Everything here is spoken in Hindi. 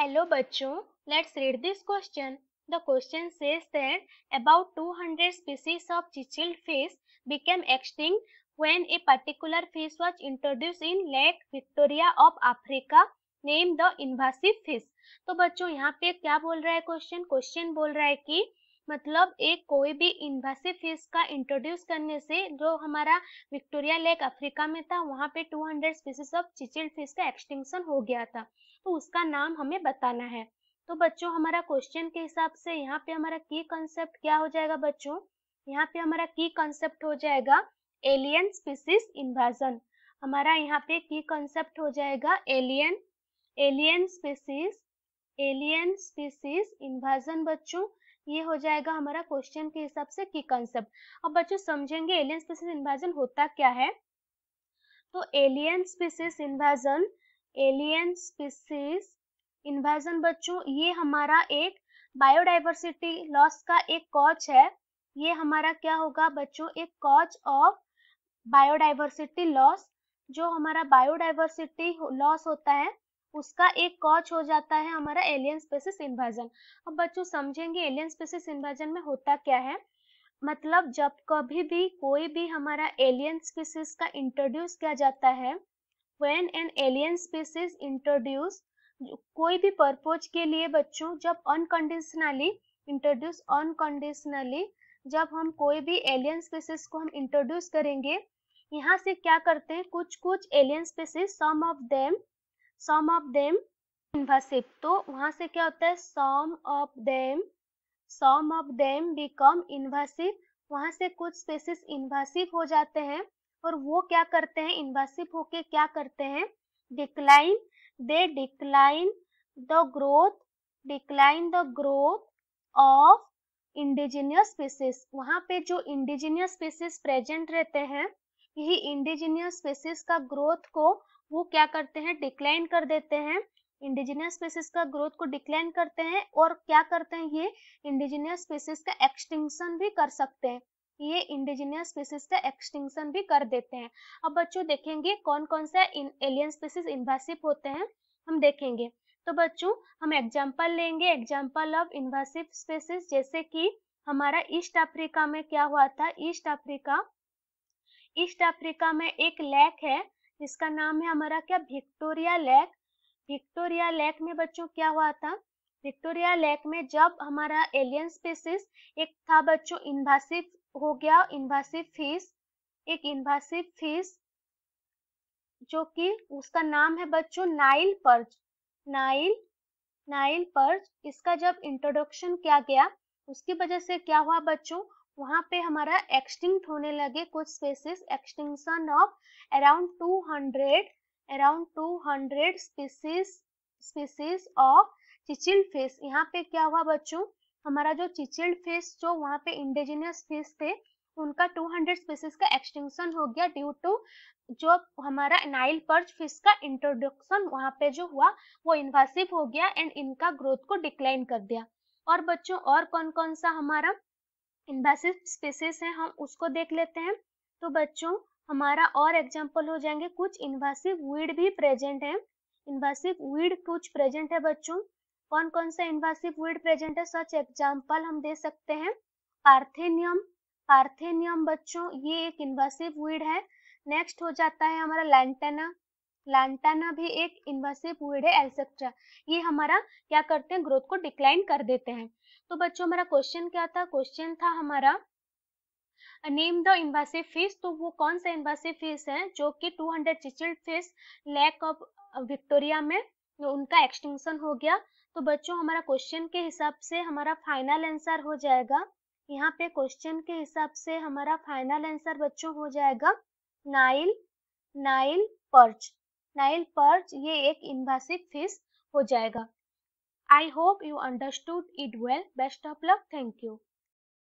हेलो बच्चों let's read this question the question says that about 200 species of cichlid fish became extinct when a particular fish was introduced in Lake Victoria of Africa name the invasive fish तो बच्चों यहाँ पे क्या बोल रहा है क्वेश्चन क्वेश्चन बोल रहा है कि मतलब एक कोई भी इन्वासिव फिश का इंट्रोड्यूस करने से जो हमारा विक्टोरिया लेक अफ्रीका में था वहाँ पे 200 स्पीसीज ऑफ चिचिल फिश का एक्सटिंक्शन हो गया था तो उसका नाम हमें बताना है तो बच्चों हमारा क्वेश्चन के हिसाब से यहाँ पे हमारा की कंसेप्ट क्या हो जाएगा बच्चों यहाँ पे हमारा की कंसेप्ट हो जाएगा एलियन स्पीसीज इन्वाजन हमारा यहाँ पे की कंसेप्ट हो जाएगा alien alien species alien species invasion बच्चों ये हो जाएगा हमारा क्वेश्चन के हिसाब से की कंसेप्ट अब बच्चों समझेंगे एलियन स्पीसीज इन्वाजन होता क्या है तो alien species invasion alien species invasion बच्चों ये हमारा एक बायोडाइवर्सिटी लॉस का एक कॉच है ये हमारा क्या होगा बच्चों एक कॉच ऑफ बायोडाइवर्सिटी लॉस जो हमारा बायोडाइवर्सिटी लॉस होता है उसका एक कॉच हो जाता है हमारा एलियन स्पेसिस इन्वर्जन अब बच्चों समझेंगे एलियन स्पेसिस इन्वर्जन में होता क्या है मतलब जब कभी भी कोई भी हमारा एलियन स्पीसीज का इंट्रोड्यूस किया जाता है when an alien species introduce कोई भी पर्पोज के लिए बच्चों जब अनकंडीशनली इंट्रोड्यूस अनकंडीशनली जब हम कोई भी एलियन स्पीसीज को हम इंट्रोड्यूस करेंगे यहाँ से क्या करते हैं कुछ कुछ alien species some of them some of them invasive तो वहां से क्या होता है some of them some of them become invasive वहां से कुछ स्पेसिस इनवर्सिव हो जाते हैं और वो क्या करते हैं इनवर्सिव होके क्या करते हैं decline they decline the growth decline the growth of indigenous species वहां पे जो इंडिजिनियस स्पीसीज प्रेजेंट रहते हैं यही इंडिजिनियस स्पीसीज का ग्रोथ को वो क्या करते हैं डिक्लाइन कर देते हैं इंडिजिनियस स्पीसीज का ग्रोथ को डिक्लाइन करते हैं और क्या करते हैं ये इंडिजिनियस स्पीसीज का एक्सटिंक्शन भी कर सकते हैं ये इंडिजिनियस स्पीसीज का एक्सटिंक्शन भी कर देते हैं अब बच्चों देखेंगे कौन कौन सा एलियन स्पीसीज इन्वासिव होते हैं हम देखेंगे तो बच्चों हम एग्जाम्पल लेंगे एग्जाम्पल ऑफ इन्वासिव स्पीसीज जैसे कि हमारा ईस्ट अफ्रीका में क्या हुआ था ईस्ट अफ्रीका ईस्ट अफ्रीका में एक लैक है इसका नाम है हमारा क्या विक्टोरिया लेक विक्टोरिया लेक में बच्चों क्या हुआ था विक्टोरिया लेक में जब हमारा एलियन स्पेसिस एक था बच्चों इन्वासिव हो गया इन्वासिव फीस एक इन्वासिव फीस जो कि उसका नाम है बच्चों Nile perch Nile Nile perch इसका जब इंट्रोडक्शन किया गया उसकी वजह से क्या हुआ बच्चों वहां पे हमारा एक्सटिंक्ट होने लगे कुछ species extinction of around 200 around 200 species species of cichlid fish यहाँ पे क्या हुआ बच्चों हमारा जो चिचिल फिश जो वहाँ पे इंडिजिनियस फिश थे उनका 200 स्पीसीज का एक्सटिंक्शन हो गया ड्यू टू जो हमारा नाइल पर्च फिश का इंट्रोडक्शन वहाँ पे जो हुआ वो इन्वासिव हो गया एंड इनका ग्रोथ को डिक्लाइन कर दिया और बच्चों और कौन कौन सा हमारा इन्वेसिव स्पीसीज हैं हम उसको देख लेते हैं तो बच्चों हमारा और एग्जाम्पल हो जाएंगे कुछ इन्वेसिव वीड भी प्रेजेंट है इन्वेसिव वीड कुछ प्रेजेंट है बच्चों कौन कौन सा इन्वेसिव वीड प्रेजेंट है सच एग्जाम्पल हम दे सकते हैं पार्थेनियम पार्थेनियम बच्चों ये एक इन्वेसिव वीड है नेक्स्ट हो जाता है हमारा लैंटेना लांटाना भी एक इन्वेसिव वीड है एल्सेक्ट्रा ये हमारा क्या करते हैं ग्रोथ को डिक्लाइन कर देते हैं तो बच्चों हमारा क्वेश्चन क्या था क्वेश्चन था हमारा नेम द इन्वासिव फिश तो वो कौन सा इन्वासिव फिश है जो कि 200 hundred cichlid fish lake of Victoria में तो उनका एक्सटिंक्शन हो गया तो बच्चों हमारा क्वेश्चन के हिसाब से हमारा फाइनल आंसर हो जाएगा यहाँ पे क्वेश्चन के हिसाब से हमारा फाइनल आंसर बच्चों हो जाएगा Nile Nile perch Nile perch ये एक इन्वासिव फिश हो जाएगा I hope you understood it well. Best of luck. Thank you.